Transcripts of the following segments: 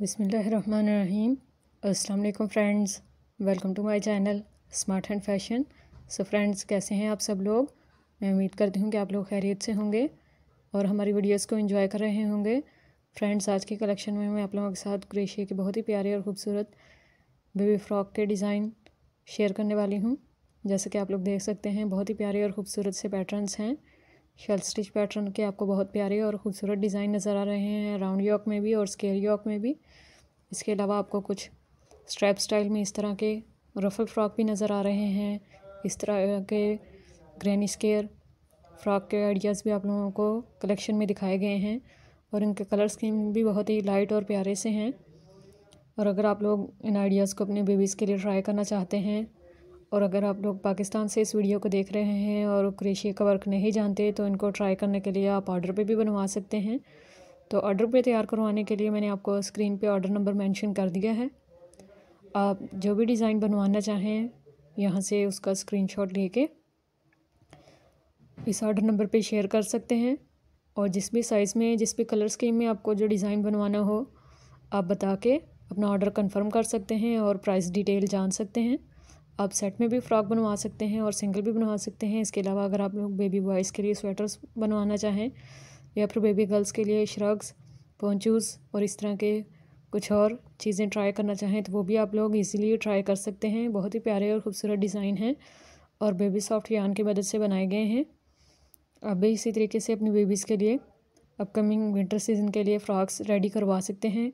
बिसमीम अल्लाम friends welcome to my channel smart and fashion so friends कैसे हैं आप सब लोग मैं उम्मीद करती हूँ कि आप लोग खैरियत से होंगे और हमारी वीडियोस को एंजॉय कर रहे होंगे फ्रेंड्स आज के कलेक्शन में मैं आप लोगों के साथ क्रेशिया के बहुत ही प्यारे और ख़ूबसूरत बेबी फ़्रॉक के डिज़ाइन शेयर करने वाली हूँ जैसे कि आप लोग देख सकते हैं बहुत ही प्यारे और ख़ूबसूरत से पैटर्नस हैं शेल स्टिच पैटर्न के आपको बहुत प्यारे और ख़ूबसूरत डिज़ाइन नज़र आ रहे हैं राउंड यॉक में भी और स्केयर यॉक में भी इसके अलावा आपको कुछ स्ट्रैप स्टाइल में इस तरह के रफल फ्रॉक भी नज़र आ रहे हैं इस तरह के ग्रैनी स्केयर फ़्रॉक के आइडियाज़ भी आप लोगों को कलेक्शन में दिखाए गए हैं और इनके कलर स्कीम भी बहुत ही लाइट और प्यारे से हैं और अगर आप लोग इन आइडियाज़ को अपने बेबीज़ के लिए ट्राई करना चाहते हैं और अगर आप लोग पाकिस्तान से इस वीडियो को देख रहे हैं और क्रेशिया का वर्क नहीं जानते तो इनको ट्राई करने के लिए आप ऑर्डर पे भी बनवा सकते हैं तो ऑर्डर पे तैयार करवाने के लिए मैंने आपको स्क्रीन पे ऑर्डर नंबर मेंशन कर दिया है आप जो भी डिज़ाइन बनवाना चाहें यहाँ से उसका स्क्रीन शॉट इस ऑर्डर नंबर पर शेयर कर सकते हैं और जिस भी साइज़ में जिस भी कलर स्कीम में आपको जो डिज़ाइन बनवाना हो आप बता के अपना ऑर्डर कंफर्म कर सकते हैं और प्राइस डिटेल जान सकते हैं आप सेट में भी फ्रॉक बनवा सकते हैं और सिंगल भी बनवा सकते हैं इसके अलावा अगर आप लोग बेबी बॉयज़ के लिए स्वेटर्स बनवाना चाहें या फिर बेबी गर्ल्स के लिए श्रग्स पोंचूज़ और इस तरह के कुछ और चीज़ें ट्राई करना चाहें तो वो भी आप लोग इजीली ट्राई कर सकते हैं बहुत ही प्यारे और ख़ूबसूरत डिज़ाइन हैं और बेबी सॉफ्ट यान की मदद से बनाए गए हैं आप भी इसी तरीके से अपनी बेबीज़ के लिए अपकमिंग विंटर सीज़न के लिए फ़्रॉक्स रेडी करवा सकते हैं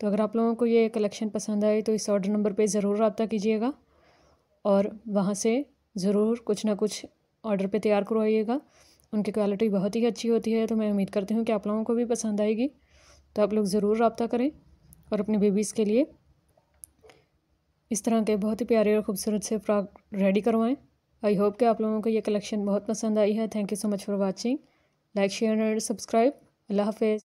तो अगर आप लोगों को ये कलेक्शन पसंद आए तो इस ऑर्डर नंबर पर ज़रूर रबता कीजिएगा और वहाँ से ज़रूर कुछ ना कुछ ऑर्डर पे तैयार करवाइएगा उनकी क्वालिटी बहुत ही अच्छी होती है तो मैं उम्मीद करती हूँ कि आप लोगों को भी पसंद आएगी तो आप लोग ज़रूर रबता करें और अपने बेबीज़ के लिए इस तरह के बहुत ही प्यारे और ख़ूबसूरत से फ्रॉक रेडी करवाएं आई होप कि आप लोगों को ये कलेक्शन बहुत पसंद आई है thank you so much for watching like share and subscribe अल्लाह हाफिज़